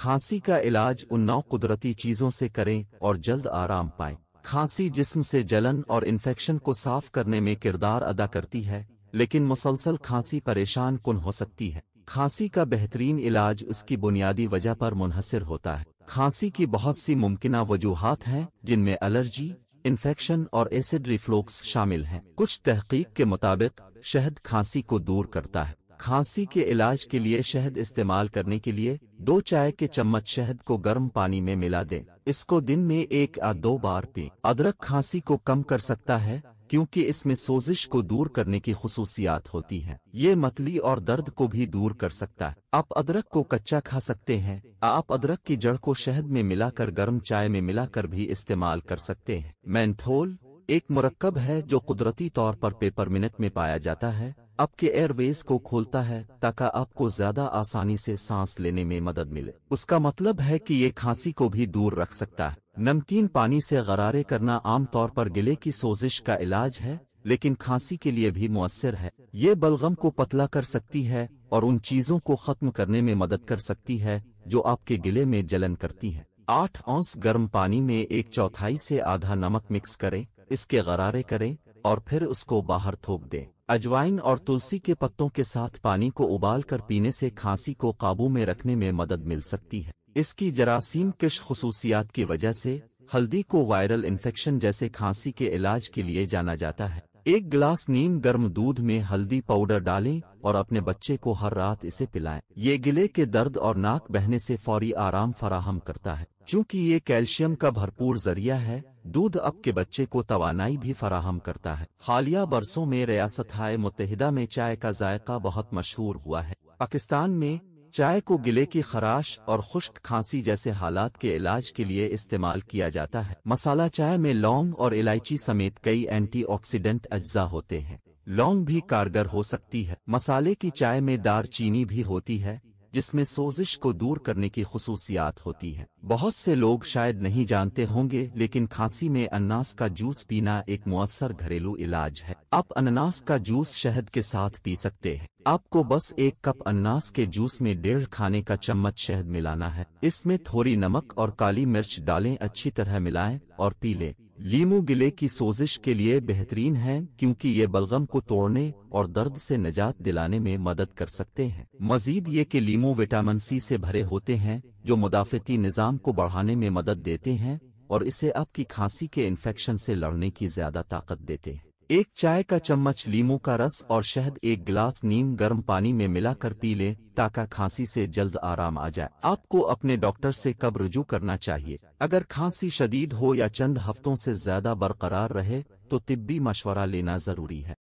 खांसी का इलाज उन नौ कुदरती चीज़ों से करें और जल्द आराम पाए खांसी जिस्म से जलन और इन्फेक्शन को साफ करने में किरदार अदा करती है लेकिन मुसलसल खांसी परेशान कन हो सकती है खांसी का बेहतरीन इलाज उसकी बुनियादी वजह पर मुनहसर होता है खांसी की बहुत सी मुमकिन वजूहत हैं जिनमें एलर्जी इन्फेक्शन और एसिड रिफ्लोक्स शामिल हैं कुछ तहकीक के मुताबिक शहद खांसी को दूर करता है खांसी के इलाज के लिए शहद इस्तेमाल करने के लिए दो चाय के चम्मच शहद को गर्म पानी में मिला दें इसको दिन में एक या दो बार पी अदरक खांसी को कम कर सकता है क्योंकि इसमें सोजिश को दूर करने की खसूसियात होती है ये मतली और दर्द को भी दूर कर सकता है आप अदरक को कच्चा खा सकते हैं आप अदरक की जड़ को शहद में मिलाकर गर्म चाय में मिलाकर भी इस्तेमाल कर सकते हैं मैंथोल एक मरकब है जो कुदरती तौर पर पेपर मिनट में पाया जाता है आपके एयरवेज को खोलता है ताकि आपको ज्यादा आसानी से सांस लेने में मदद मिले उसका मतलब है कि ये खांसी को भी दूर रख सकता है नमकीन पानी से गरारे करना आमतौर पर गिले की सोजिश का इलाज है लेकिन खांसी के लिए भी मुअसर है ये बलगम को पतला कर सकती है और उन चीजों को खत्म करने में मदद कर सकती है जो आपके गिले में जलन करती है आठ औंस गर्म पानी में एक चौथाई से आधा नमक मिक्स करें इसके गरारे करें और फिर उसको बाहर थोप दें अजवाइन और तुलसी के पत्तों के साथ पानी को उबाल कर पीने से खांसी को काबू में रखने में मदद मिल सकती है इसकी जरासीम किश खसूसियात की वजह से हल्दी को वायरल इन्फेक्शन जैसे खांसी के इलाज के लिए जाना जाता है एक गिलास नीम गर्म दूध में हल्दी पाउडर डालें और अपने बच्चे को हर रात इसे पिलाएं। ये गिले के दर्द और नाक बहने से फौरी आराम फराहम करता है चूँकि ये कैल्शियम का भरपूर जरिया है दूध अप के बच्चे को तवानाई भी फराहम करता है हालिया बरसों में रियासत हाय मुतहदा में चाय का जायका बहुत मशहूर हुआ है पाकिस्तान में चाय को गिले की खराश और खुश्क खांसी जैसे हालात के इलाज के लिए इस्तेमाल किया जाता है मसाला चाय में लौंग और इलायची समेत कई एंटीऑक्सीडेंट अज्जा होते हैं लौंग भी कारगर हो सकती है मसाले की चाय में दार चीनी भी होती है जिसमें सोजिश को दूर करने की खसूसियात होती है बहुत से लोग शायद नहीं जानते होंगे लेकिन खांसी में अनानास का जूस पीना एक मौसर घरेलू इलाज है आप अनानास का जूस शहद के साथ पी सकते हैं आपको बस एक कप अनानास के जूस में डेढ़ खाने का चम्मच शहद मिलाना है इसमें थोड़ी नमक और काली मिर्च डालें अच्छी तरह मिलाएं और पी लें लीमू गिले की सोजिश के लिए बेहतरीन है क्योंकि ये बलगम को तोड़ने और दर्द से निजात दिलाने में मदद कर सकते हैं मजीद ये कि लीमू विटामिन सी से भरे होते हैं जो मुदाफ़ती निज़ाम को बढ़ाने में मदद देते हैं और इसे आपकी खांसी के इन्फेक्शन से लड़ने की ज़्यादा ताकत देते हैं एक चाय का चम्मच लीमू का रस और शहद एक गिलास नीम गर्म पानी में मिलाकर पी लें ताकि खांसी से जल्द आराम आ जाए आपको अपने डॉक्टर से कब रुजू करना चाहिए अगर खांसी शदीद हो या चंद हफ्तों से ज्यादा बरकरार रहे तो तिब्बी मशवरा लेना जरूरी है